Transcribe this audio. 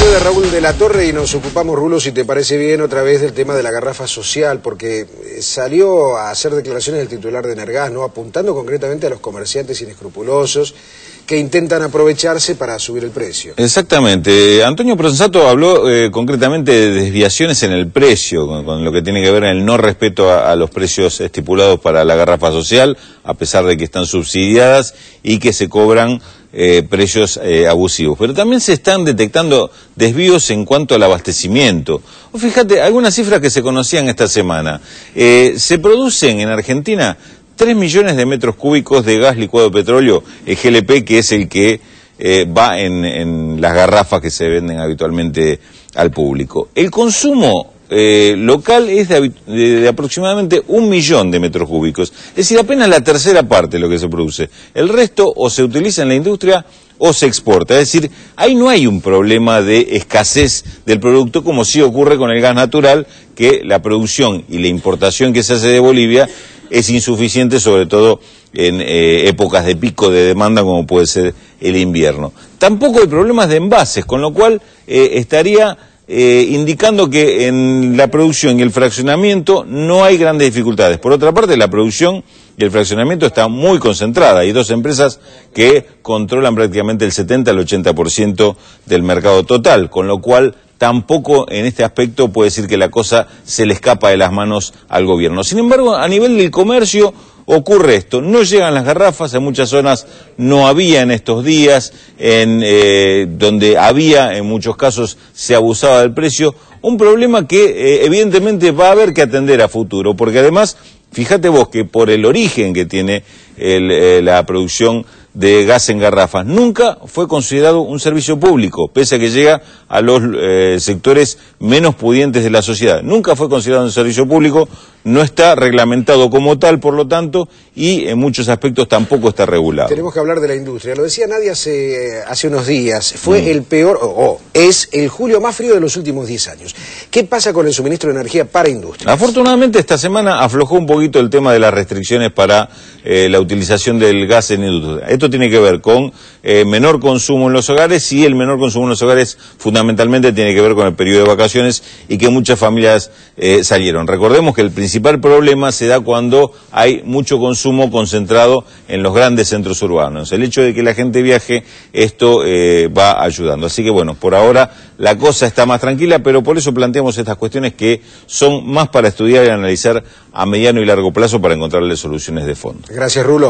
de Raúl de la Torre y nos ocupamos, Rulo, si te parece bien, otra vez del tema de la garrafa social, porque eh, salió a hacer declaraciones el titular de Nergás, ¿no? apuntando concretamente a los comerciantes inescrupulosos que intentan aprovecharse para subir el precio. Exactamente. Antonio Prosensato habló eh, concretamente de desviaciones en el precio, con, lo que tiene que ver el no respeto a, los precios estipulados para la garrafa social, a pesar de que están subsidiadas y que se cobran eh, precios eh, abusivos. Pero también se están detectando desvíos en cuanto al abastecimiento. Fíjate, algunas cifras que se conocían esta semana. Eh, se producen en Argentina 3 millones de metros cúbicos de gas licuado de petróleo, el GLP, que es el que va en las garrafas que se venden habitualmente al público. El consumo eh, local es de, aproximadamente un millón de metros cúbicos. Es decir, apenas la tercera parte de lo que se produce. El resto o se utiliza en la industria o se exporta. Es decir, ahí no hay un problema de escasez del producto como sí ocurre con el gas natural, que la producción y la importación que se hace de Bolivia es insuficiente, sobre todo en eh, épocas de pico de demanda como puede ser el invierno. Tampoco hay problemas de envases, con lo cual eh, estaría eh, indicando que en la producción y el fraccionamiento no hay grandes dificultades. Por otra parte, la producción y el fraccionamiento están muy concentradas. Hay dos empresas que controlan prácticamente el 70 al 80% del mercado total, con lo cual tampoco en este aspecto puede decir que la cosa se le escapa de las manos al gobierno. Sin embargo, a nivel del comercio ocurre esto. No llegan las garrafas, en muchas zonas no había en estos días, en, eh, donde había, en muchos casos se abusaba del precio. Un problema que eh, evidentemente va a haber que atender a futuro, porque además, fíjate vos que por el origen que tiene eh, la producción de gas en garrafas. Nunca fue considerado un servicio público, pese a que llega a los sectores menos pudientes de la sociedad. Nunca fue considerado un servicio público, no está reglamentado como tal, por lo tanto, y en muchos aspectos tampoco está regulado. Tenemos que hablar de la industria. Lo decía Nadia hace, eh, hace unos días, fue mm. el peor, o es el julio más frío de los últimos 10 años. ¿Qué pasa con el suministro de energía para industria? Afortunadamente esta semana aflojó un poquito el tema de las restricciones para eh, la utilización del gas en industria. Esto tiene que ver con eh, menor consumo en los hogares y el menor consumo en los hogares fundamentalmente tiene que ver con el periodo de vacaciones y que muchas familias salieron. Recordemos que el el principal problema se da cuando hay mucho consumo concentrado en los grandes centros urbanos. El hecho de que la gente viaje, esto eh, va ayudando. Así que bueno, por ahora la cosa está más tranquila, pero por eso planteamos estas cuestiones que son más para estudiar y analizar a mediano y largo plazo para encontrarle soluciones de fondo. Gracias, Rulo.